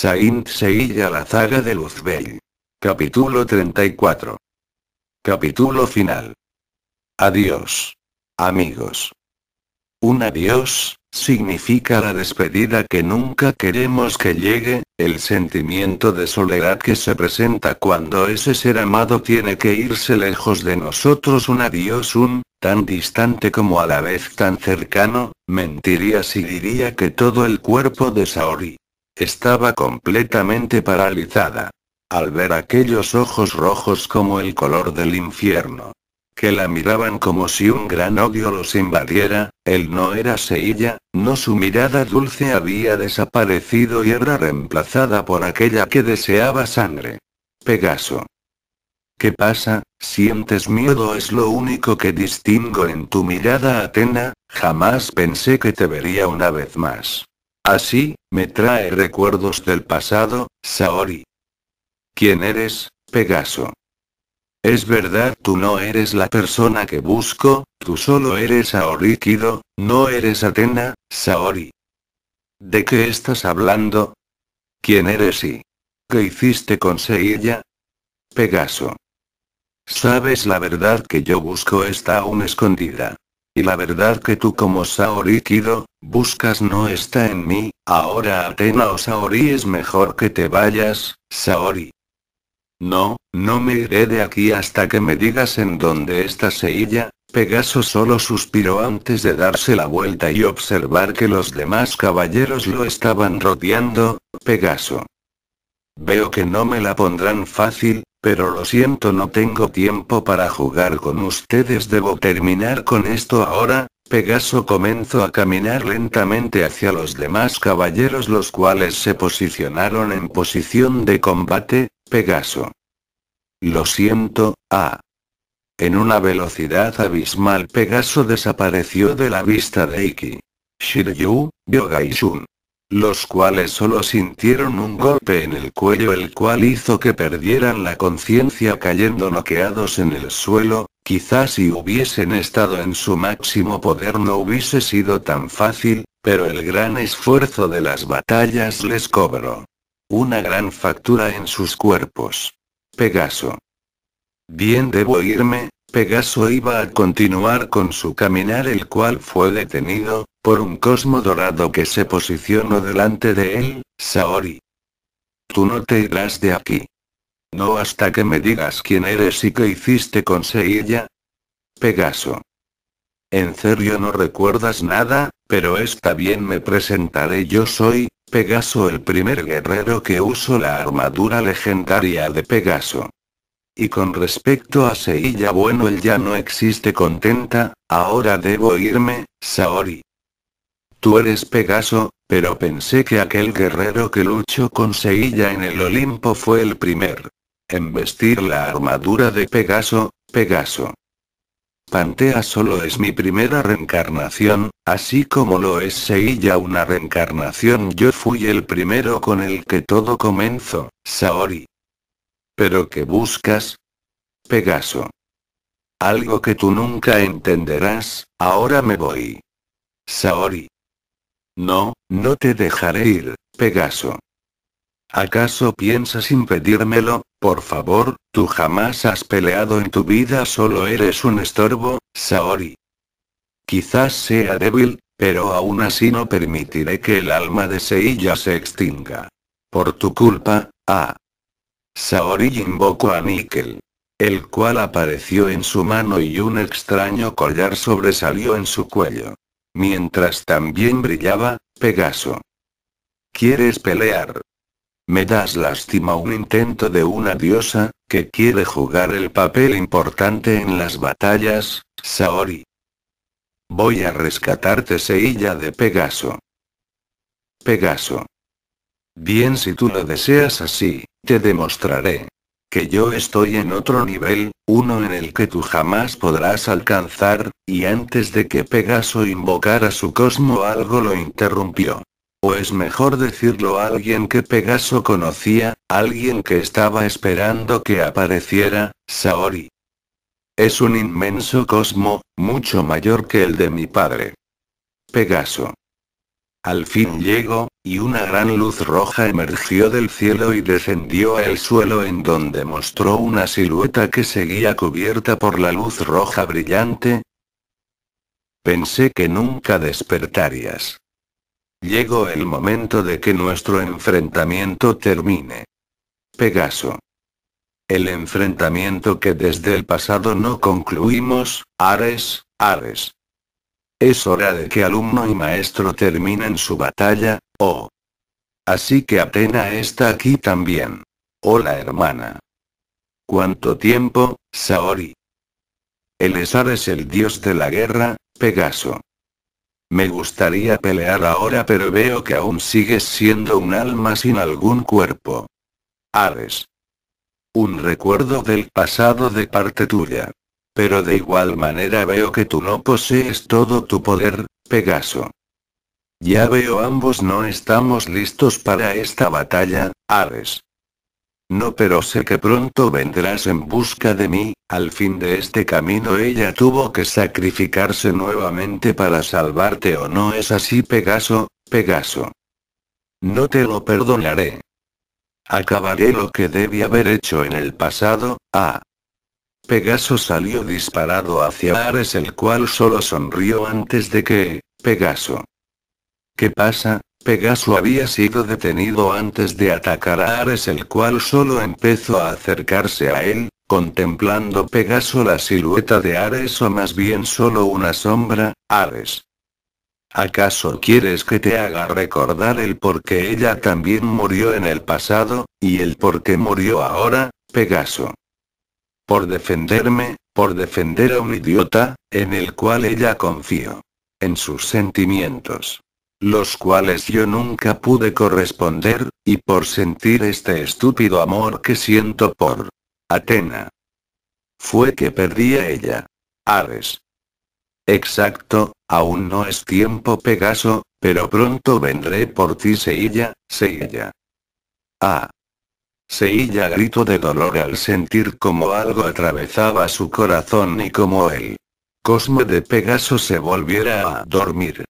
Saint Seiya la zaga de Luzbel. Capítulo 34. Capítulo final. Adiós. Amigos. Un adiós, significa la despedida que nunca queremos que llegue, el sentimiento de soledad que se presenta cuando ese ser amado tiene que irse lejos de nosotros. Un adiós, un, tan distante como a la vez tan cercano, mentiría si diría que todo el cuerpo de Saori, estaba completamente paralizada. Al ver aquellos ojos rojos como el color del infierno. Que la miraban como si un gran odio los invadiera, él no era Seilla, no su mirada dulce había desaparecido y era reemplazada por aquella que deseaba sangre. Pegaso. ¿Qué pasa? ¿Sientes miedo? Es lo único que distingo en tu mirada, Atena. Jamás pensé que te vería una vez más. Así, me trae recuerdos del pasado, Saori. ¿Quién eres, Pegaso? Es verdad, tú no eres la persona que busco, tú solo eres Saori Kido, no eres Atena, Saori. ¿De qué estás hablando? ¿Quién eres y qué hiciste con Seiya? Pegaso. Sabes la verdad que yo busco está aún escondida la verdad que tú como Saori Kido, buscas no está en mí, ahora Atena o Saori es mejor que te vayas, Saori. No, no me iré de aquí hasta que me digas en dónde está Seilla. Pegaso solo suspiró antes de darse la vuelta y observar que los demás caballeros lo estaban rodeando, Pegaso. Veo que no me la pondrán fácil, pero lo siento, no tengo tiempo para jugar con ustedes, debo terminar con esto ahora. Pegaso comenzó a caminar lentamente hacia los demás caballeros, los cuales se posicionaron en posición de combate. Pegaso. Lo siento, ah. En una velocidad abismal, Pegaso desapareció de la vista de Iki. Shiryu, Yoga y Shun los cuales solo sintieron un golpe en el cuello el cual hizo que perdieran la conciencia cayendo noqueados en el suelo, quizás si hubiesen estado en su máximo poder no hubiese sido tan fácil, pero el gran esfuerzo de las batallas les cobró una gran factura en sus cuerpos. Pegaso. Bien debo irme, Pegaso iba a continuar con su caminar el cual fue detenido, por un cosmo dorado que se posicionó delante de él, Saori. Tú no te irás de aquí. No hasta que me digas quién eres y qué hiciste con Seiya. Pegaso. En serio no recuerdas nada, pero está bien me presentaré yo soy, Pegaso el primer guerrero que usó la armadura legendaria de Pegaso. Y con respecto a Seilla, bueno él ya no existe contenta, ahora debo irme, Saori. Tú eres Pegaso, pero pensé que aquel guerrero que luchó con Seilla en el Olimpo fue el primer. En vestir la armadura de Pegaso, Pegaso. Pantea solo es mi primera reencarnación, así como lo es Seiya una reencarnación yo fui el primero con el que todo comenzó, Saori. ¿Pero qué buscas? Pegaso. Algo que tú nunca entenderás, ahora me voy. Saori. No, no te dejaré ir, Pegaso. ¿Acaso piensas impedírmelo? Por favor, tú jamás has peleado en tu vida, solo eres un estorbo, Saori. Quizás sea débil, pero aún así no permitiré que el alma de Seiya se extinga. Por tu culpa, ah. Saori invocó a Nickel. El cual apareció en su mano y un extraño collar sobresalió en su cuello. Mientras también brillaba, Pegaso. ¿Quieres pelear? Me das lástima un intento de una diosa, que quiere jugar el papel importante en las batallas, Saori. Voy a rescatarte Seilla de Pegaso. Pegaso. Bien si tú lo deseas así. Te demostraré. Que yo estoy en otro nivel, uno en el que tú jamás podrás alcanzar, y antes de que Pegaso invocara su cosmo algo lo interrumpió. O es mejor decirlo a alguien que Pegaso conocía, alguien que estaba esperando que apareciera, Saori. Es un inmenso cosmo, mucho mayor que el de mi padre. Pegaso. Al fin llegó, y una gran luz roja emergió del cielo y descendió al suelo en donde mostró una silueta que seguía cubierta por la luz roja brillante. Pensé que nunca despertarías. Llegó el momento de que nuestro enfrentamiento termine. Pegaso. El enfrentamiento que desde el pasado no concluimos, Ares, Ares. Es hora de que alumno y maestro terminen su batalla, oh. Así que Atena está aquí también. Hola hermana. ¿Cuánto tiempo, Saori? esar es el dios de la guerra, Pegaso. Me gustaría pelear ahora pero veo que aún sigues siendo un alma sin algún cuerpo. Ares. Un recuerdo del pasado de parte tuya pero de igual manera veo que tú no posees todo tu poder, Pegaso. Ya veo ambos no estamos listos para esta batalla, Ares. No, pero sé que pronto vendrás en busca de mí, al fin de este camino ella tuvo que sacrificarse nuevamente para salvarte o no es así, Pegaso, Pegaso. No te lo perdonaré. Acabaré lo que debí haber hecho en el pasado, ah. Pegaso salió disparado hacia Ares el cual solo sonrió antes de que... Pegaso. ¿Qué pasa? Pegaso había sido detenido antes de atacar a Ares el cual solo empezó a acercarse a él, contemplando Pegaso la silueta de Ares o más bien solo una sombra, Ares. ¿Acaso quieres que te haga recordar el por qué ella también murió en el pasado, y el por qué murió ahora, Pegaso? Por defenderme, por defender a un idiota, en el cual ella confío. En sus sentimientos. Los cuales yo nunca pude corresponder, y por sentir este estúpido amor que siento por Atena. Fue que perdí a ella. Ares. Exacto, aún no es tiempo Pegaso, pero pronto vendré por ti Seilla, Seilla. Ah. Seilla gritó de dolor al sentir como algo atravesaba su corazón y como el cosmo de Pegaso se volviera a dormir.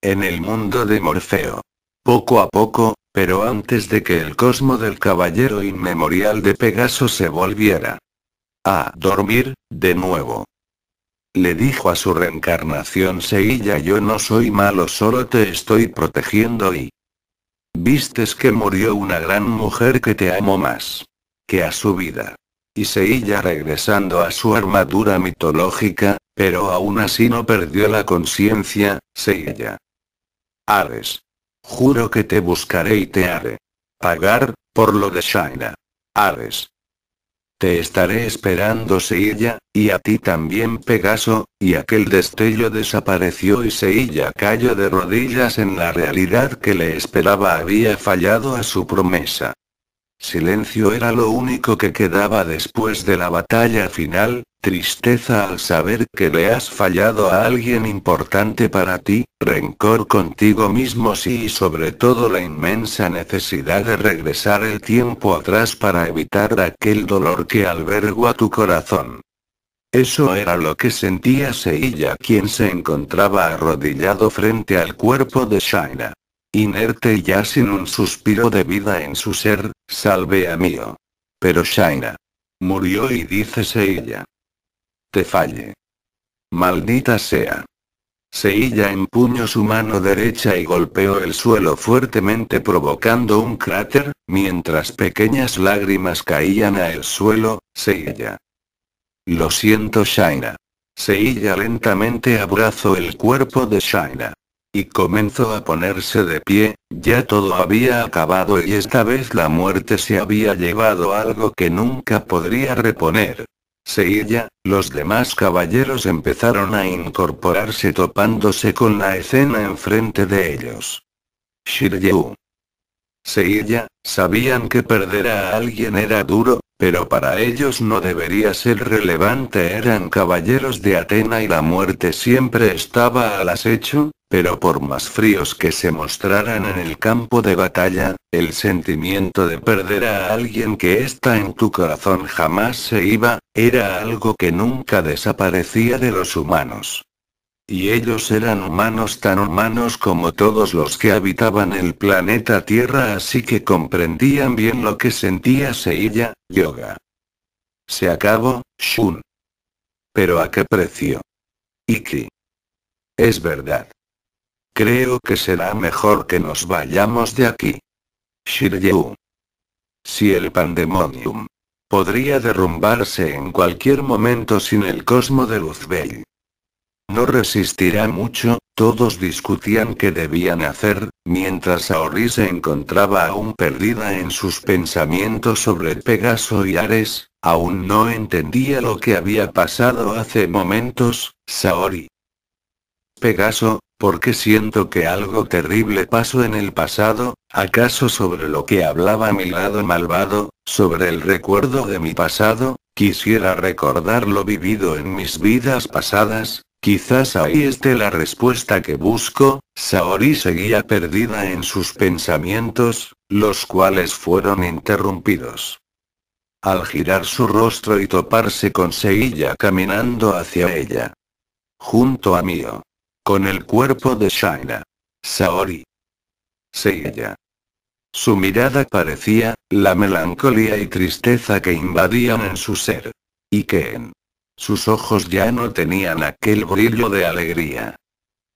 En el mundo de Morfeo. Poco a poco, pero antes de que el cosmo del caballero inmemorial de Pegaso se volviera a dormir, de nuevo. Le dijo a su reencarnación Seilla yo no soy malo solo te estoy protegiendo y Vistes que murió una gran mujer que te amó más que a su vida. Y seguía regresando a su armadura mitológica, pero aún así no perdió la conciencia, Seiya. Ares. Juro que te buscaré y te haré pagar por lo de Shaina. Ares. Te estaré esperando Seilla, y a ti también Pegaso, y aquel destello desapareció y Seilla cayó de rodillas en la realidad que le esperaba había fallado a su promesa, Silencio era lo único que quedaba después de la batalla final, tristeza al saber que le has fallado a alguien importante para ti, rencor contigo mismo y sobre todo la inmensa necesidad de regresar el tiempo atrás para evitar aquel dolor que albergó a tu corazón. Eso era lo que sentía Seiya quien se encontraba arrodillado frente al cuerpo de Shaina. Inerte y ya sin un suspiro de vida en su ser, salve a mío. Pero Shaina. Murió y dice ella. Te falle. Maldita sea. Seilla empuñó su mano derecha y golpeó el suelo fuertemente provocando un cráter, mientras pequeñas lágrimas caían a el suelo, Seilla. Lo siento Shaina. Seilla lentamente abrazó el cuerpo de Shaina. Y comenzó a ponerse de pie, ya todo había acabado y esta vez la muerte se había llevado algo que nunca podría reponer. Seiya, los demás caballeros empezaron a incorporarse topándose con la escena enfrente de ellos. Shiryu. Seiya, sabían que perder a alguien era duro, pero para ellos no debería ser relevante. Eran caballeros de Atena y la muerte siempre estaba al acecho, pero por más fríos que se mostraran en el campo de batalla, el sentimiento de perder a alguien que está en tu corazón jamás se iba, era algo que nunca desaparecía de los humanos. Y ellos eran humanos tan humanos como todos los que habitaban el planeta Tierra, así que comprendían bien lo que sentía Seilla, Yoga. Se acabó, Shun. Pero a qué precio. Iki. Es verdad. Creo que será mejor que nos vayamos de aquí. Shiryu. Si el pandemonium podría derrumbarse en cualquier momento sin el cosmo de Luzbel. No resistirá mucho, todos discutían qué debían hacer, mientras Saori se encontraba aún perdida en sus pensamientos sobre Pegaso y Ares, aún no entendía lo que había pasado hace momentos, Saori. Pegaso, porque siento que algo terrible pasó en el pasado, acaso sobre lo que hablaba mi lado malvado, sobre el recuerdo de mi pasado, quisiera recordar lo vivido en mis vidas pasadas, Quizás ahí esté la respuesta que busco, Saori seguía perdida en sus pensamientos, los cuales fueron interrumpidos. Al girar su rostro y toparse con Seiya caminando hacia ella. Junto a mío. Oh. Con el cuerpo de Shaina. Saori. ella. Su mirada parecía, la melancolía y tristeza que invadían en su ser. Y que en sus ojos ya no tenían aquel brillo de alegría.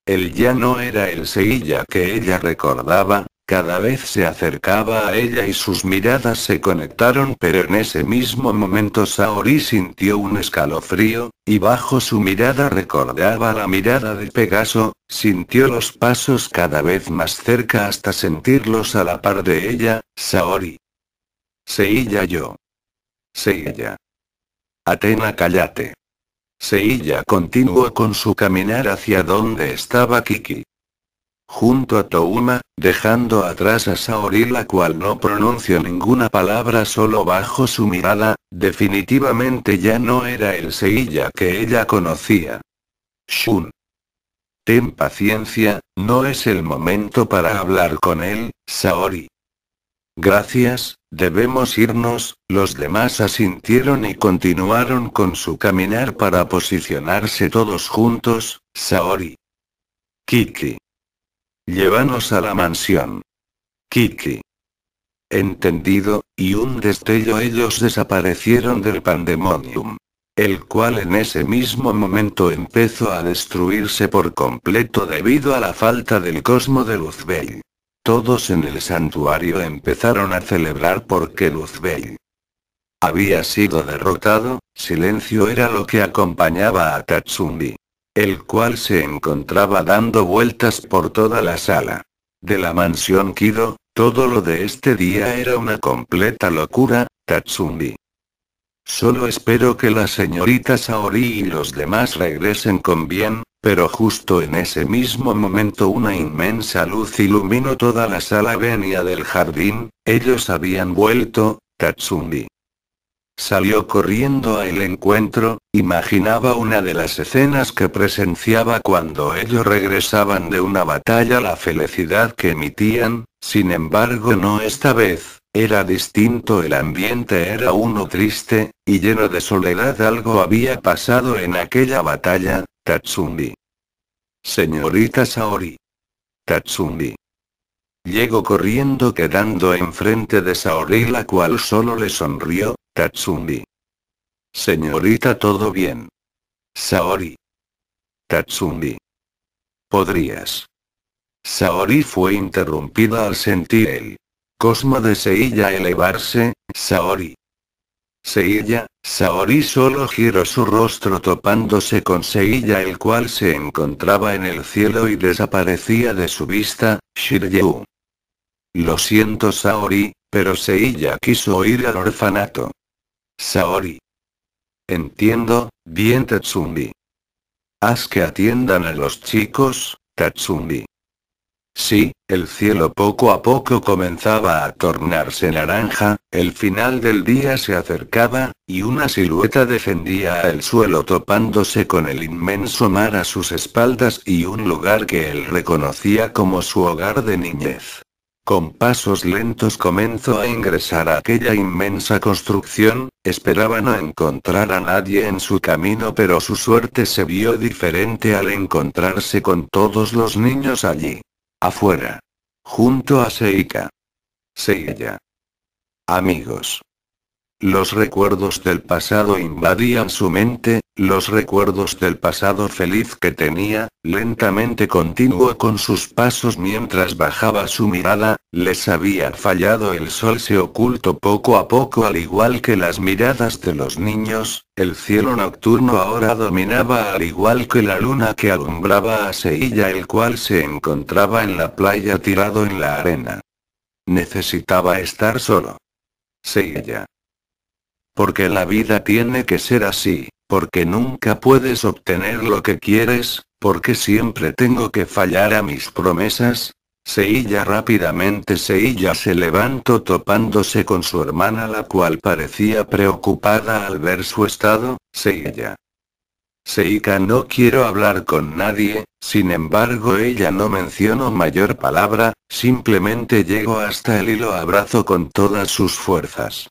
Él ya no era el Seiya que ella recordaba, cada vez se acercaba a ella y sus miradas se conectaron, pero en ese mismo momento Saori sintió un escalofrío, y bajo su mirada recordaba la mirada de Pegaso, sintió los pasos cada vez más cerca hasta sentirlos a la par de ella, Saori. Seiya yo. Seiya. Atena cállate. Seiya continuó con su caminar hacia donde estaba Kiki junto a Touma, dejando atrás a Saori la cual no pronunció ninguna palabra solo bajo su mirada, definitivamente ya no era el Seiya que ella conocía. Shun. Ten paciencia, no es el momento para hablar con él, Saori. Gracias, debemos irnos, los demás asintieron y continuaron con su caminar para posicionarse todos juntos, Saori. Kiki. Llévanos a la mansión. Kiki. Entendido, y un destello ellos desaparecieron del pandemonium el cual en ese mismo momento empezó a destruirse por completo debido a la falta del cosmo de Luzbel. Todos en el santuario empezaron a celebrar porque Luzbel había sido derrotado, silencio era lo que acompañaba a Tatsumi el cual se encontraba dando vueltas por toda la sala. De la mansión Kido, todo lo de este día era una completa locura, Tatsumi. Solo espero que la señorita Saori y los demás regresen con bien, pero justo en ese mismo momento una inmensa luz iluminó toda la sala venia del jardín, ellos habían vuelto, Tatsumi. Salió corriendo a el encuentro, imaginaba una de las escenas que presenciaba cuando ellos regresaban de una batalla la felicidad que emitían, sin embargo no esta vez, era distinto el ambiente era uno triste, y lleno de soledad algo había pasado en aquella batalla, Tatsumi. Señorita Saori. Tatsumi. Llegó corriendo quedando enfrente de Saori la cual solo le sonrió, Tatsumi. Señorita, todo bien. Saori. Tatsumi. Podrías. Saori fue interrumpida al sentir el cosmo de Seiya elevarse, Saori. Seiya, Saori solo giró su rostro topándose con Seiya el cual se encontraba en el cielo y desaparecía de su vista, Shiryu. Lo siento Saori, pero Seiya quiso ir al orfanato. Saori. Entiendo, bien Tatsumi. Haz que atiendan a los chicos, Tatsumi. Sí, el cielo poco a poco comenzaba a tornarse naranja, el final del día se acercaba, y una silueta defendía el suelo topándose con el inmenso mar a sus espaldas y un lugar que él reconocía como su hogar de niñez. Con pasos lentos comenzó a ingresar a aquella inmensa construcción, esperaba no encontrar a nadie en su camino pero su suerte se vio diferente al encontrarse con todos los niños allí. Afuera. Junto a Seika. Seiya. Amigos. Los recuerdos del pasado invadían su mente, los recuerdos del pasado feliz que tenía, lentamente continuó con sus pasos mientras bajaba su mirada, les había fallado el sol se ocultó poco a poco al igual que las miradas de los niños, el cielo nocturno ahora dominaba al igual que la luna que alumbraba a Seilla el cual se encontraba en la playa tirado en la arena. Necesitaba estar solo. Seilla. Porque la vida tiene que ser así, porque nunca puedes obtener lo que quieres, porque siempre tengo que fallar a mis promesas. Seilla rápidamente Seilla se levantó topándose con su hermana la cual parecía preocupada al ver su estado, Seilla. Seika no quiero hablar con nadie, sin embargo ella no mencionó mayor palabra, simplemente llegó hasta él y lo abrazo con todas sus fuerzas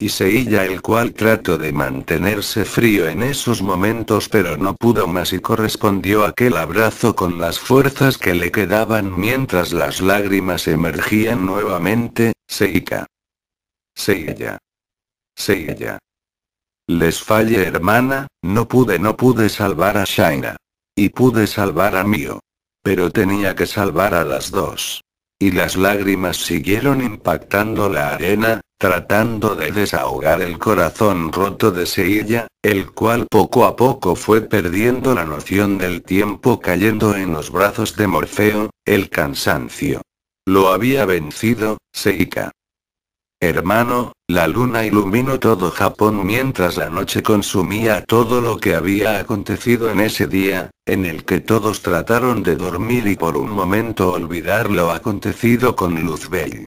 y Seilla el cual trató de mantenerse frío en esos momentos pero no pudo más y correspondió aquel abrazo con las fuerzas que le quedaban mientras las lágrimas emergían nuevamente, Seika. Seiya. Seiya. Les falle hermana, no pude no pude salvar a Shaina. Y pude salvar a Mio. Pero tenía que salvar a las dos. Y las lágrimas siguieron impactando la arena, tratando de desahogar el corazón roto de Seiya, el cual poco a poco fue perdiendo la noción del tiempo cayendo en los brazos de Morfeo, el cansancio. Lo había vencido, Seika. Hermano, la luna iluminó todo Japón mientras la noche consumía todo lo que había acontecido en ese día, en el que todos trataron de dormir y por un momento olvidar lo acontecido con Luzbel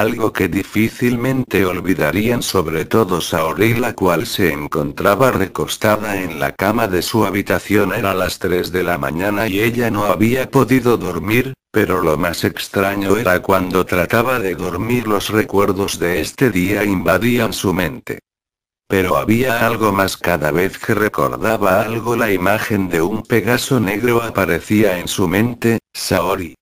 algo que difícilmente olvidarían sobre todo Saori la cual se encontraba recostada en la cama de su habitación era las 3 de la mañana y ella no había podido dormir, pero lo más extraño era cuando trataba de dormir los recuerdos de este día invadían su mente. Pero había algo más cada vez que recordaba algo la imagen de un Pegaso negro aparecía en su mente, Saori.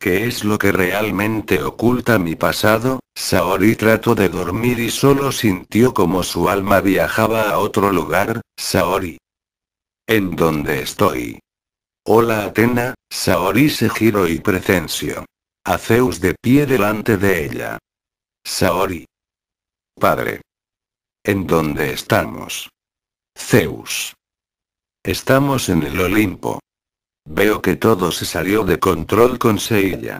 ¿Qué es lo que realmente oculta mi pasado? Saori trató de dormir y solo sintió como su alma viajaba a otro lugar, Saori. ¿En dónde estoy? Hola Atena, Saori se giró y presenció. A Zeus de pie delante de ella. Saori. Padre. ¿En dónde estamos? Zeus. Estamos en el Olimpo. Veo que todo se salió de control con Seiya.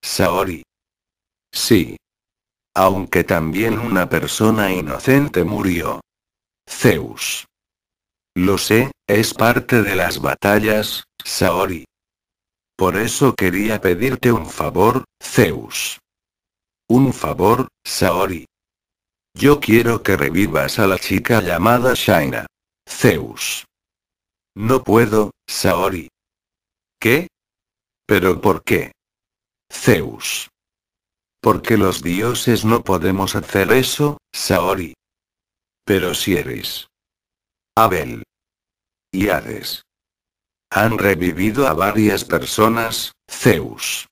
Saori. Sí. Aunque también una persona inocente murió. Zeus. Lo sé, es parte de las batallas, Saori. Por eso quería pedirte un favor, Zeus. Un favor, Saori. Yo quiero que revivas a la chica llamada Shaina. Zeus. No puedo, Saori. ¿Qué? ¿Pero por qué? Zeus. Porque los dioses no podemos hacer eso, Saori. Pero si eres. Abel. Y Hades. Han revivido a varias personas, Zeus.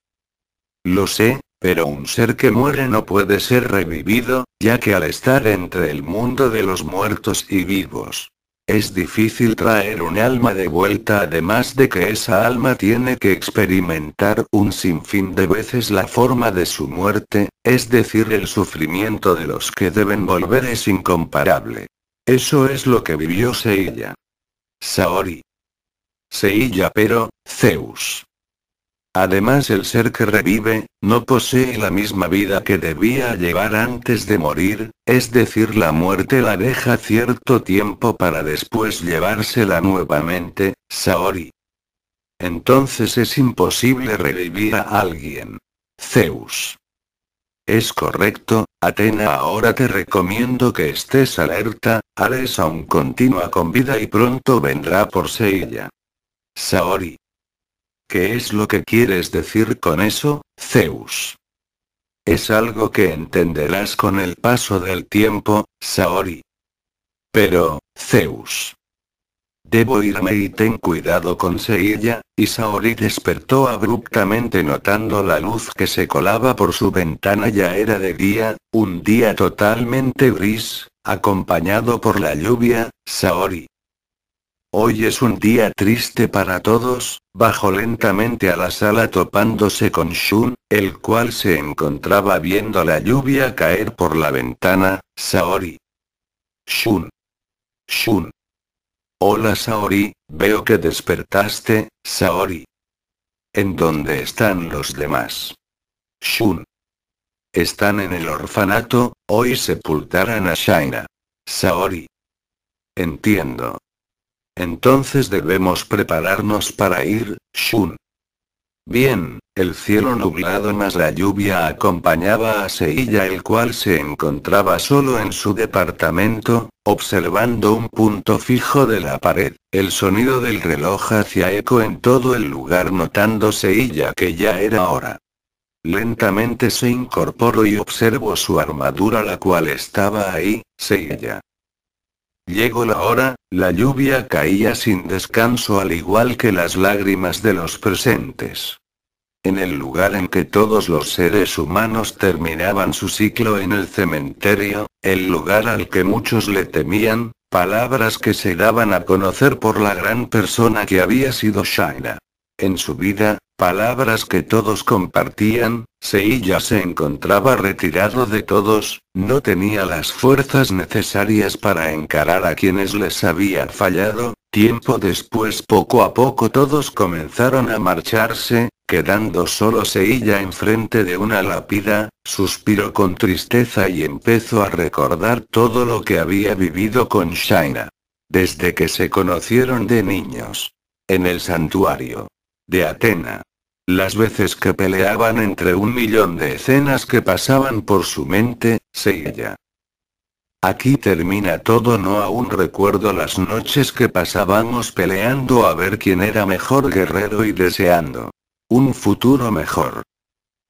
Lo sé, pero un ser que muere no puede ser revivido, ya que al estar entre el mundo de los muertos y vivos, es difícil traer un alma de vuelta además de que esa alma tiene que experimentar un sinfín de veces la forma de su muerte, es decir, el sufrimiento de los que deben volver es incomparable. Eso es lo que vivió Seiya. Saori. Seiya pero, Zeus. Además el ser que revive, no posee la misma vida que debía llevar antes de morir, es decir, la muerte la deja cierto tiempo para después llevársela nuevamente, Saori. Entonces es imposible revivir a alguien. Zeus. Es correcto, Atena ahora te recomiendo que estés alerta, Ares aún continúa con vida y pronto vendrá por ella. Saori. ¿Qué es lo que quieres decir con eso, Zeus? Es algo que entenderás con el paso del tiempo, Saori. Pero, Zeus. Debo irme y ten cuidado con Seiya, y Saori despertó abruptamente notando la luz que se colaba por su ventana ya era de día, un día totalmente gris, acompañado por la lluvia, Saori. Hoy es un día triste para todos, bajó lentamente a la sala topándose con Shun, el cual se encontraba viendo la lluvia caer por la ventana, Saori. Shun. Shun. Hola Saori, veo que despertaste, Saori. ¿En dónde están los demás? Shun. Están en el orfanato, hoy sepultarán a Shaina. Saori. Entiendo. Entonces debemos prepararnos para ir, Shun. Bien, el cielo nublado más la lluvia acompañaba a Seilla el cual se encontraba solo en su departamento, observando un punto fijo de la pared. El sonido del reloj hacía eco en todo el lugar notando Seilla que ya era hora. Lentamente se incorporó y observó su armadura la cual estaba ahí, Seilla. Llegó la hora, la lluvia caía sin descanso al igual que las lágrimas de los presentes. En el lugar en que todos los seres humanos terminaban su ciclo en el cementerio, el lugar al que muchos le temían, palabras que se daban a conocer por la gran persona que había sido Shaina. En su vida, palabras que todos compartían, Seiya se encontraba retirado de todos, no tenía las fuerzas necesarias para encarar a quienes les había fallado, tiempo después poco a poco todos comenzaron a marcharse, quedando solo Seiya enfrente de una lápida, suspiró con tristeza y empezó a recordar todo lo que había vivido con Shaina. Desde que se conocieron de niños. En el santuario de Atena. Las veces que peleaban entre un millón de escenas que pasaban por su mente, se ella. Aquí termina todo, no aún recuerdo las noches que pasábamos peleando a ver quién era mejor guerrero y deseando un futuro mejor.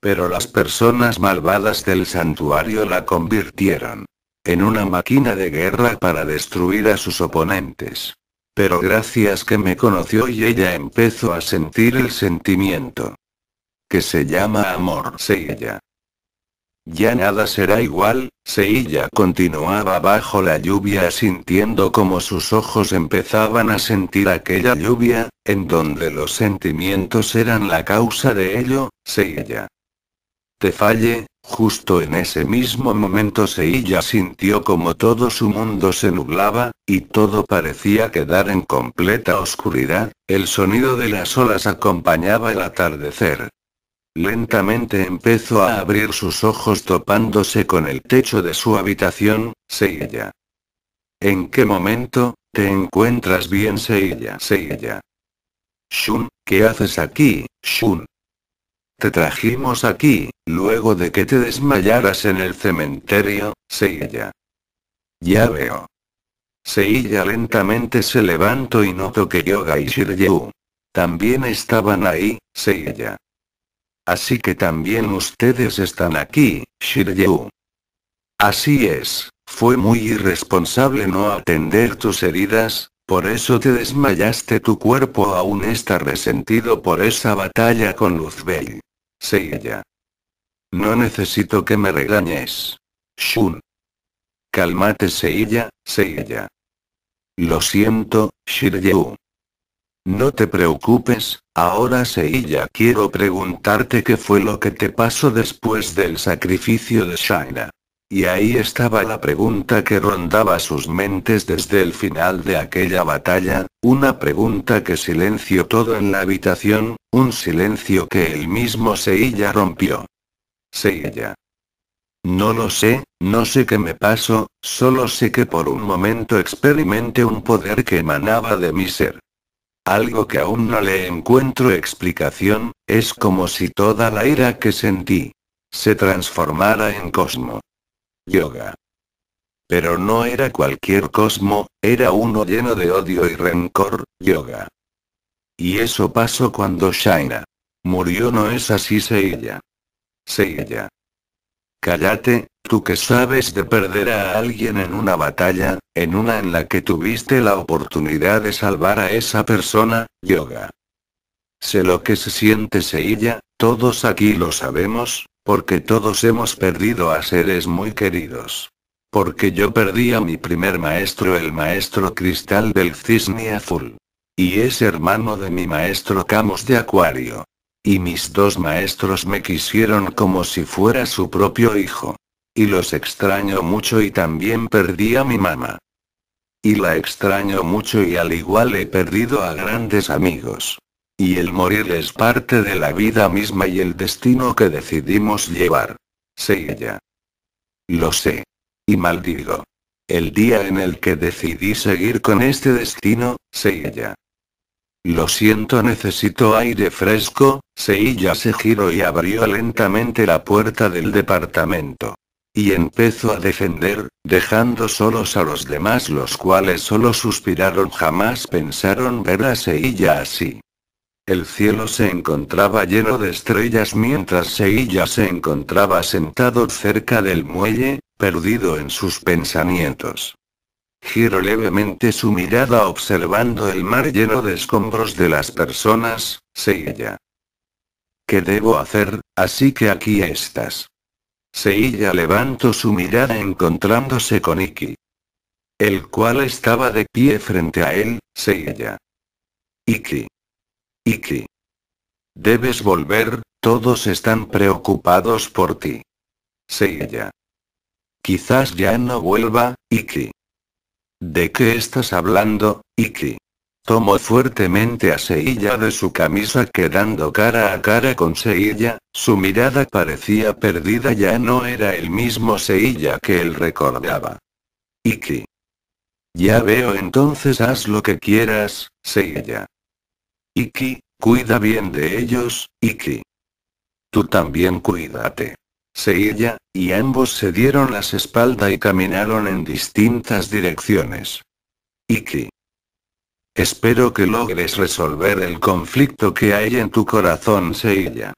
Pero las personas malvadas del santuario la convirtieron en una máquina de guerra para destruir a sus oponentes. Pero gracias que me conoció y ella empezó a sentir el sentimiento. Que se llama amor, Seiya. Ya nada será igual, Seiya continuaba bajo la lluvia sintiendo como sus ojos empezaban a sentir aquella lluvia, en donde los sentimientos eran la causa de ello, Seiya. Te falle, Justo en ese mismo momento Seiya sintió como todo su mundo se nublaba, y todo parecía quedar en completa oscuridad, el sonido de las olas acompañaba el atardecer. Lentamente empezó a abrir sus ojos topándose con el techo de su habitación, Seiya. ¿En qué momento, te encuentras bien Seiya? Seiya. Shun, ¿qué haces aquí, Shun? Te trajimos aquí, luego de que te desmayaras en el cementerio, Seiya. Ya veo. Seiya lentamente se levantó y notó que Yoga y Shiryu también estaban ahí, Seiya. Así que también ustedes están aquí, Shiryu. Así es, fue muy irresponsable no atender tus heridas, por eso te desmayaste, tu cuerpo aún está resentido por esa batalla con Luzbel. Seiya. No necesito que me regañes. Shun. Cálmate, Seiya, Seiya. Lo siento, Shiryu. No te preocupes, ahora Seiya quiero preguntarte qué fue lo que te pasó después del sacrificio de Shaina. Y ahí estaba la pregunta que rondaba sus mentes desde el final de aquella batalla, una pregunta que silenció todo en la habitación, un silencio que el mismo Seiya rompió. Seiya. No lo sé, no sé qué me pasó, solo sé que por un momento experimenté un poder que emanaba de mi ser. Algo que aún no le encuentro explicación, es como si toda la ira que sentí se transformara en cosmo yoga. Pero no era cualquier cosmo, era uno lleno de odio y rencor, yoga. Y eso pasó cuando Shaina murió, no es así, Seilla? Seiya. Cállate, tú que sabes de perder a alguien en una batalla, en una en la que tuviste la oportunidad de salvar a esa persona, yoga. Sé lo que se siente Seilla, todos aquí lo sabemos, porque todos hemos perdido a seres muy queridos. Porque yo perdí a mi primer maestro, el maestro cristal del cisne azul. Y es hermano de mi maestro Camus de Acuario. Y mis dos maestros me quisieron como si fuera su propio hijo. Y los extraño mucho y también perdí a mi mamá. Y la extraño mucho y al igual he perdido a grandes amigos. Y el morir es parte de la vida misma y el destino que decidimos llevar. se ella. Lo sé. Y maldigo. El día en el que decidí seguir con este destino, se ella. Lo siento, necesito aire fresco, Seiya se giró y abrió lentamente la puerta del departamento. Y empezó a defender, dejando solos a los demás los cuales solo suspiraron jamás pensaron ver a Seilla así. El cielo se encontraba lleno de estrellas mientras Seilla se encontraba sentado cerca del muelle, perdido en sus pensamientos. Giro levemente su mirada observando el mar lleno de escombros de las personas, Seilla. ¿Qué debo hacer? Así que aquí estás. Seiya levantó su mirada encontrándose con Iki. El cual estaba de pie frente a él, Seiya. Iki. Iki. Debes volver, todos están preocupados por ti. Seiya. Quizás ya no vuelva, Iki. ¿De qué estás hablando, Iki? Tomó fuertemente a Seiya de su camisa quedando cara a cara con Seiya, su mirada parecía perdida ya no era el mismo Seiya que él recordaba. Iki. Ya veo entonces haz lo que quieras, Seiya. Iki, cuida bien de ellos, Iki. Tú también cuídate. Seiya, y ambos se dieron las espaldas y caminaron en distintas direcciones. Iki. Espero que logres resolver el conflicto que hay en tu corazón, Seiya.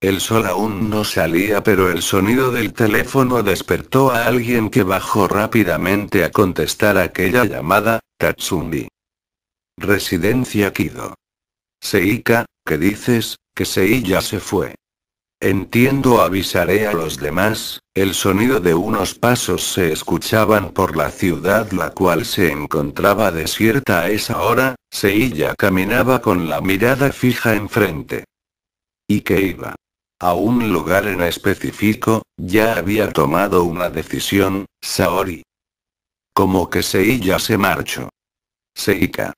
El sol aún no salía, pero el sonido del teléfono despertó a alguien que bajó rápidamente a contestar aquella llamada, Tatsumi. Residencia Kido. Seika, ¿qué dices? Que Seiya se fue. Entiendo, avisaré a los demás. El sonido de unos pasos se escuchaban por la ciudad, la cual se encontraba desierta a esa hora. Seiya caminaba con la mirada fija enfrente. ¿Y que iba? A un lugar en específico, ya había tomado una decisión, Saori. Como que Seiya se marchó. Seika.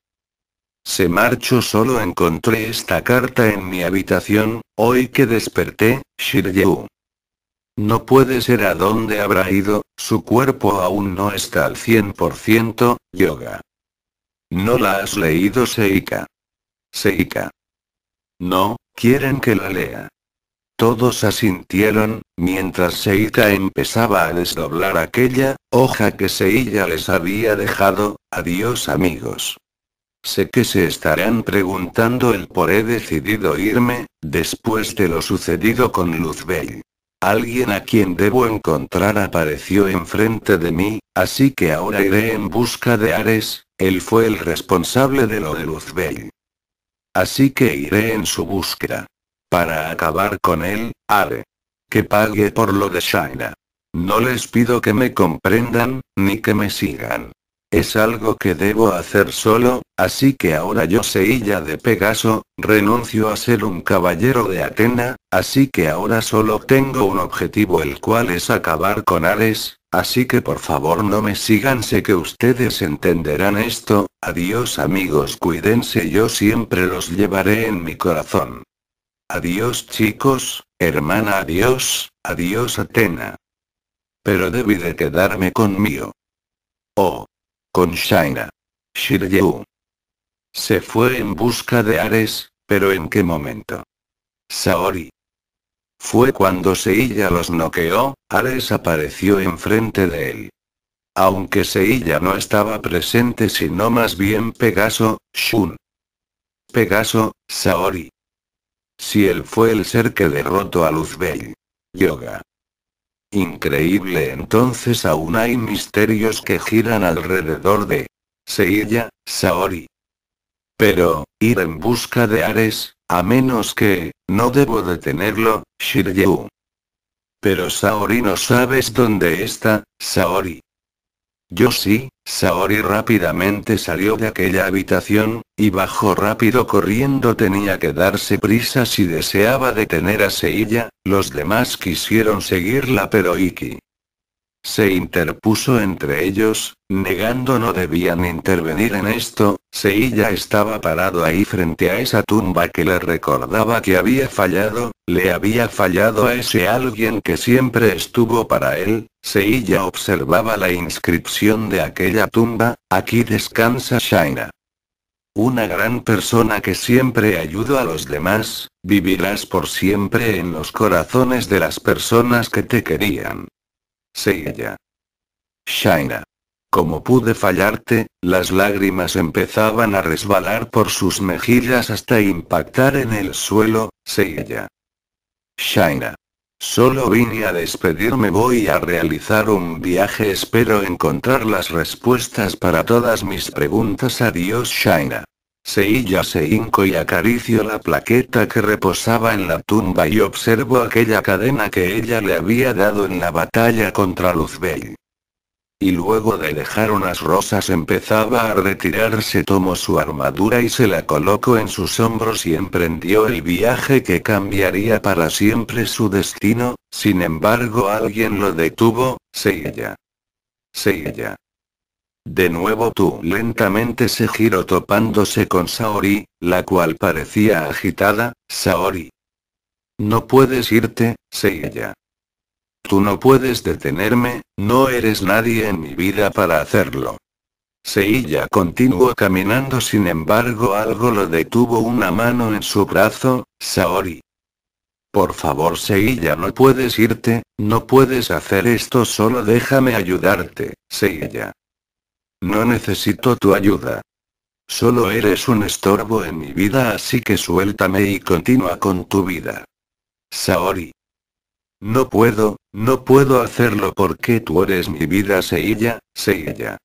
Se marchó solo encontré esta carta en mi habitación, hoy que desperté, Shiryu. No puede ser a dónde habrá ido, su cuerpo aún no está al 100%, yoga. No la has leído Seika. Seika. No, quieren que la lea. Todos asintieron, mientras Seika empezaba a desdoblar aquella hoja que Seiya les había dejado, adiós amigos. Sé que se estarán preguntando el por he decidido irme, después de lo sucedido con Luzbel. Alguien a quien debo encontrar apareció enfrente de mí, así que ahora iré en busca de Ares, él fue el responsable de lo de Luzbel. Así que iré en su búsqueda. Para acabar con él, Ares, que pague por lo de Shaina. No les pido que me comprendan, ni que me sigan. Es algo que debo hacer solo, así que ahora yo se ya de Pegaso, renuncio a ser un caballero de Atena, así que ahora solo tengo un objetivo el cual es acabar con Ares, así que por favor no me sigan sé que ustedes entenderán esto, adiós amigos cuídense yo siempre los llevaré en mi corazón. Adiós chicos, hermana adiós, adiós Atena. Pero debí de quedarme conmigo. Oh, con Shaina. Shiryu. Se fue en busca de Ares, pero ¿en qué momento? Saori. Fue cuando Seiya los noqueó, Ares apareció enfrente de él. Aunque Seiya no estaba presente sino más bien Pegaso, Shun. Pegaso, Saori. Si él fue el ser que derrotó a Luzbel. Yoga. Increíble entonces aún hay misterios que giran alrededor de Seiya, Saori. Pero, ir en busca de Ares, a menos que, no debo detenerlo, Shiryu. Pero Saori no sabes dónde está, Saori. Yo sí, Saori rápidamente salió de aquella habitación, y bajó rápido corriendo tenía que darse prisa si deseaba detener a Seiya, los demás quisieron seguirla pero Iki, se interpuso entre ellos, negando no debían intervenir en esto, Seiya estaba parado ahí frente a esa tumba que le recordaba que había fallado, le había fallado a ese alguien que siempre estuvo para él, Seiya observaba la inscripción de aquella tumba, aquí descansa Shaina. Una gran persona que siempre ayudó a los demás, vivirás por siempre en los corazones de las personas que te querían. Seiya. Shaina. Como pude fallarte, las lágrimas empezaban a resbalar por sus mejillas hasta impactar en el suelo, Seiya. Shaina. Solo vine a despedirme, voy a realizar un viaje, espero encontrar las respuestas para todas mis preguntas. Adiós, Shaina. Seiya se hinco y acarició la plaqueta que reposaba en la tumba y observó aquella cadena que ella le había dado en la batalla contra Luzbel. Y luego de dejar unas rosas empezaba a retirarse, tomó su armadura y se la colocó en sus hombros y emprendió el viaje que cambiaría para siempre su destino, sin embargo alguien lo detuvo, Seiya. Seilla. De nuevo tú lentamente se giró topándose con Saori, la cual parecía agitada, Saori. No puedes irte, Seiya. Tú no puedes detenerme, no eres nadie en mi vida para hacerlo. Seiya continuó caminando sin embargo algo lo detuvo una mano en su brazo, Saori. Por favor Seiya no puedes irte, no puedes hacer esto solo déjame ayudarte, Seiya. No necesito tu ayuda. Solo eres un estorbo en mi vida así que suéltame y continúa con tu vida. Saori. No puedo, no puedo hacerlo porque tú eres mi vida Seiya, Seiya.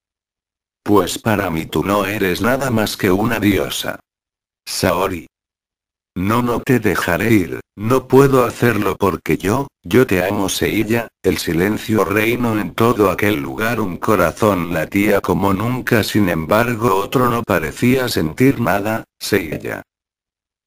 Pues para mí tú no eres nada más que una diosa. Saori. No, no te dejaré ir, no puedo hacerlo porque yo, yo te amo, Seilla, el silencio reino en todo aquel lugar, un corazón latía como nunca, sin embargo otro no parecía sentir nada, Seilla.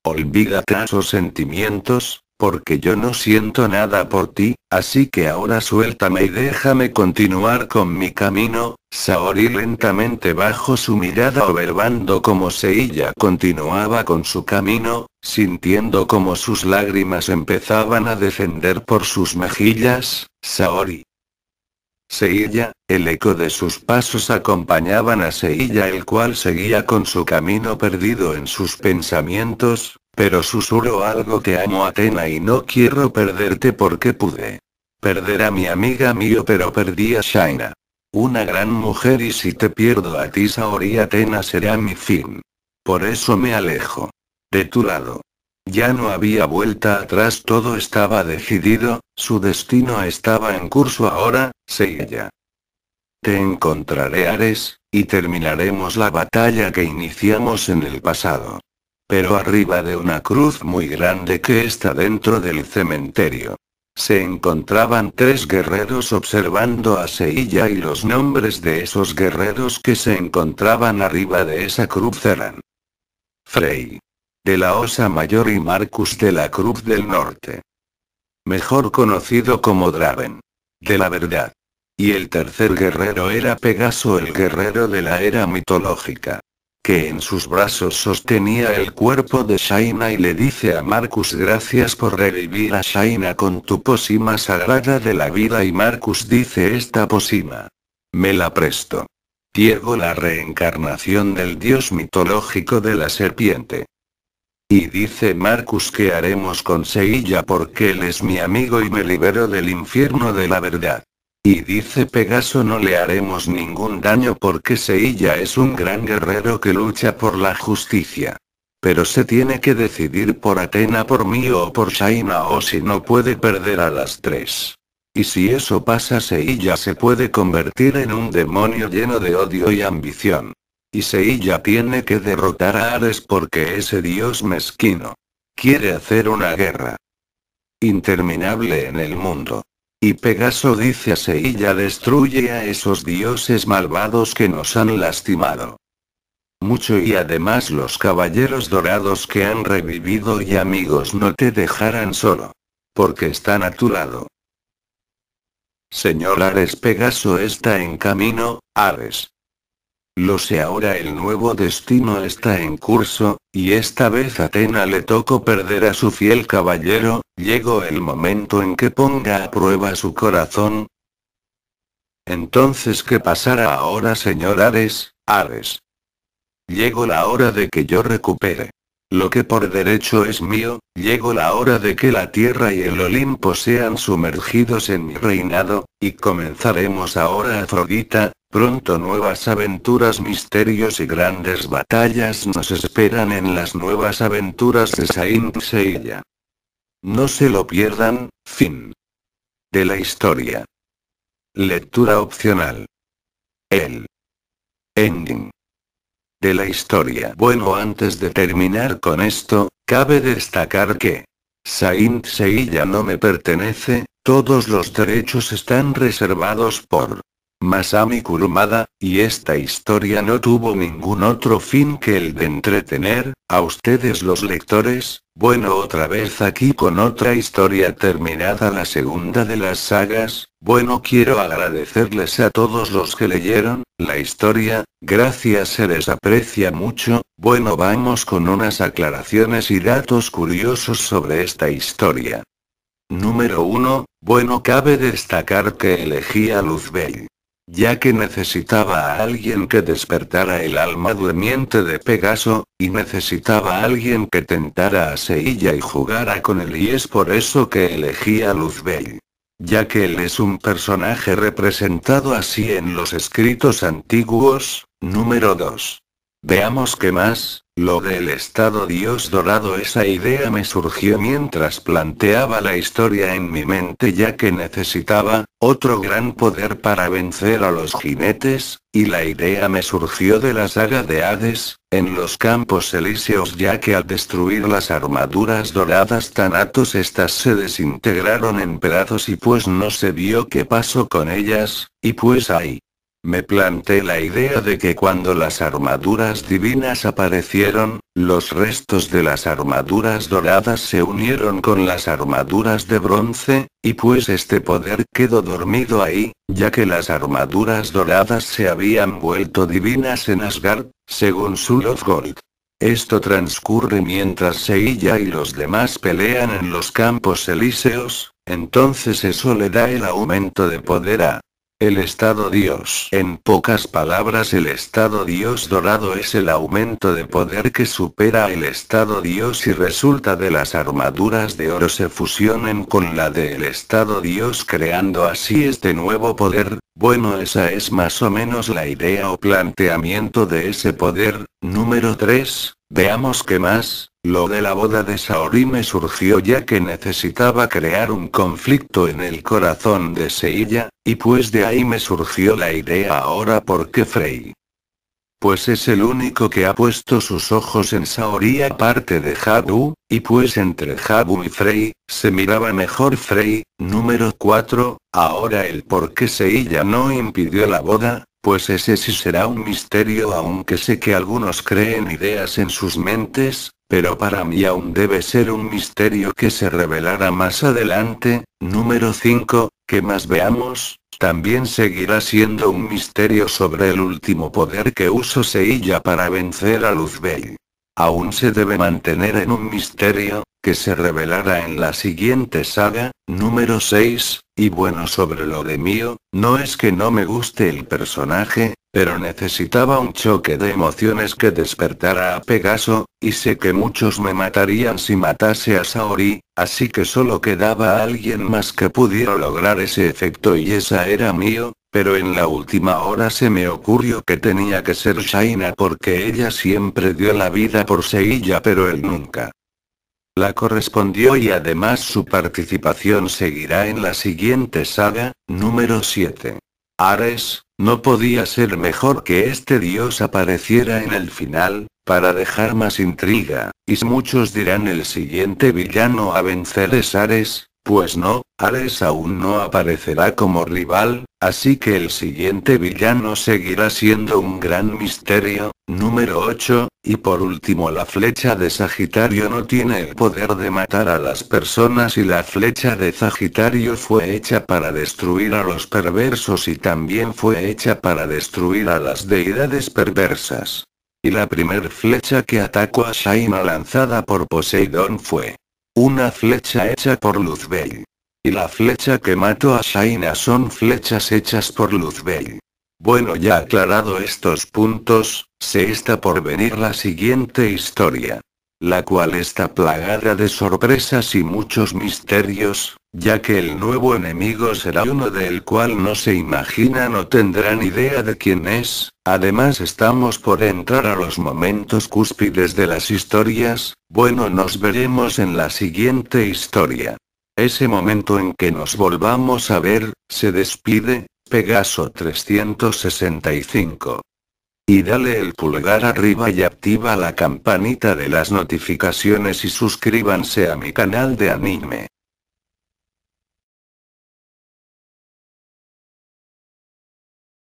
Olvida esos sentimientos, porque yo no siento nada por ti, así que ahora suéltame y déjame continuar con mi camino, Saori lentamente bajo su mirada observando como Seiya continuaba con su camino, sintiendo como sus lágrimas empezaban a descender por sus mejillas, Saori. Seiya, el eco de sus pasos acompañaban a Seiya el cual seguía con su camino perdido en sus pensamientos, pero susurro algo te amo Atena y no quiero perderte porque pude. Perder a mi amiga mío pero perdí a Shaina. Una gran mujer y si te pierdo a ti Saori Atena será mi fin. Por eso me alejo. De tu lado. Ya no había vuelta atrás, todo estaba decidido, su destino estaba en curso ahora, Seiya. Te encontraré Ares, y terminaremos la batalla que iniciamos en el pasado pero arriba de una cruz muy grande que está dentro del cementerio. Se encontraban tres guerreros observando a Seilla y los nombres de esos guerreros que se encontraban arriba de esa cruz eran Frey. De la Osa Mayor y Marcus de la Cruz del Norte. Mejor conocido como Draven. De la verdad. Y el tercer guerrero era Pegaso el guerrero de la era mitológica que en sus brazos sostenía el cuerpo de Shaina y le dice a Marcus gracias por revivir a Shaina con tu posima sagrada de la vida y Marcus dice esta posima, Me la presto. Diego la reencarnación del dios mitológico de la serpiente. Y dice Marcus que haremos con Seilla porque él es mi amigo y me libero del infierno de la verdad. Y dice Pegaso no le haremos ningún daño porque Seiya es un gran guerrero que lucha por la justicia. Pero se tiene que decidir por Atena por mí o por Shaina o si no puede perder a las tres. Y si eso pasa Seiya se puede convertir en un demonio lleno de odio y ambición. Y Seiya tiene que derrotar a Ares porque ese dios mezquino. Quiere hacer una guerra. Interminable en el mundo. Y Pegaso dice a ya destruye a esos dioses malvados que nos han lastimado. Mucho y además los caballeros dorados que han revivido y amigos no te dejarán solo. Porque están a tu lado. Señor Ares Pegaso está en camino, Ares. Lo sé ahora el nuevo destino está en curso, y esta vez Atena le tocó perder a su fiel caballero, llegó el momento en que ponga a prueba su corazón. Entonces, ¿qué pasará ahora, señor Ares, Ares? Llegó la hora de que yo recupere. Lo que por derecho es mío, llegó la hora de que la tierra y el Olimpo sean sumergidos en mi reinado, y comenzaremos ahora Afrodita, pronto nuevas aventuras, misterios y grandes batallas nos esperan en las nuevas aventuras de Saint Seiya. No se lo pierdan, fin. De la historia. Lectura opcional. El. Ending la historia. Bueno, antes de terminar con esto, cabe destacar que Saint Seiya no me pertenece, todos los derechos están reservados por Masami Kurumada, y esta historia no tuvo ningún otro fin que el de entretener, a ustedes los lectores, bueno otra vez aquí con otra historia terminada la segunda de las sagas, bueno quiero agradecerles a todos los que leyeron, la historia, gracias se les aprecia mucho, bueno vamos con unas aclaraciones y datos curiosos sobre esta historia. Número 1, bueno cabe destacar que elegí a Luzbel ya que necesitaba a alguien que despertara el alma durmiente de Pegaso, y necesitaba a alguien que tentara a Seilla y jugara con él y es por eso que elegía a Luzbel. Ya que él es un personaje representado así en los escritos antiguos, número 2. Veamos qué más, lo del estado Dios dorado, esa idea me surgió mientras planteaba la historia en mi mente ya que necesitaba otro gran poder para vencer a los jinetes, y la idea me surgió de la saga de Hades, en los campos elíseos ya que al destruir las armaduras doradas tan atos estas se desintegraron en pedazos y pues no se vio qué pasó con ellas, y pues ahí me planté la idea de que cuando las armaduras divinas aparecieron, los restos de las armaduras doradas se unieron con las armaduras de bronce, y pues este poder quedó dormido ahí, ya que las armaduras doradas se habían vuelto divinas en Asgard, según gold. Esto transcurre mientras Seilla y los demás pelean en los campos elíseos, entonces eso le da el aumento de poder a el estado Dios. En pocas palabras, el estado Dios dorado es el aumento de poder que supera el estado Dios y resulta de las armaduras de oro se fusionen con la del estado Dios creando así este nuevo poder. Bueno, esa es más o menos la idea o planteamiento de ese poder. Número 3. Veamos qué más. Lo de la boda de Saori me surgió ya que necesitaba crear un conflicto en el corazón de Seiya, y pues de ahí me surgió la idea ahora por qué Frey. Pues es el único que ha puesto sus ojos en Saori aparte de Jabu, y pues entre Jabu y Frey, se miraba mejor Frey, número 4, ahora el por qué Seiya no impidió la boda, pues ese sí será un misterio aunque sé que algunos creen ideas en sus mentes, pero para mí aún debe ser un misterio que se revelará más adelante. Número 5, que más veamos, también seguirá siendo un misterio sobre el último poder que usó Seiya para vencer a Luzbel. Aún se debe mantener en un misterio, que se revelara en la siguiente saga, número 6, y bueno sobre lo de mío, no es que no me guste el personaje, pero necesitaba un choque de emociones que despertara a Pegaso, y sé que muchos me matarían si matase a Saori, así que solo quedaba alguien más que pudiera lograr ese efecto y esa era mío, pero en la última hora se me ocurrió que tenía que ser Shaina porque ella siempre dio la vida por Seiya pero él nunca. La correspondió y además su participación seguirá en la siguiente saga, número 7. Ares, no podía ser mejor que este dios apareciera en el final, para dejar más intriga, y muchos dirán el siguiente villano a vencer es Ares, pues no, Ares aún no aparecerá como rival, así que el siguiente villano seguirá siendo un gran misterio, número 8, y por último la flecha de Sagitario no tiene el poder de matar a las personas y la flecha de Sagitario fue hecha para destruir a los perversos y también fue hecha para destruir a las deidades perversas. Y la primer flecha que atacó a Shaina lanzada por Poseidón fue una flecha hecha por Luzbel. Y la flecha que mató a Shaina son flechas hechas por Luzbel. Bueno, ya aclarado estos puntos, se está por venir la siguiente historia la cual está plagada de sorpresas y muchos misterios, ya que el nuevo enemigo será uno del cual no se imaginan o tendrán idea de quién es, además estamos por entrar a los momentos cúspides de las historias, bueno nos veremos en la siguiente historia. Ese momento en que nos volvamos a ver, se despide, Pegaso 365. Y dale el pulgar arriba y activa la campanita de las notificaciones y suscríbanse a mi canal de anime.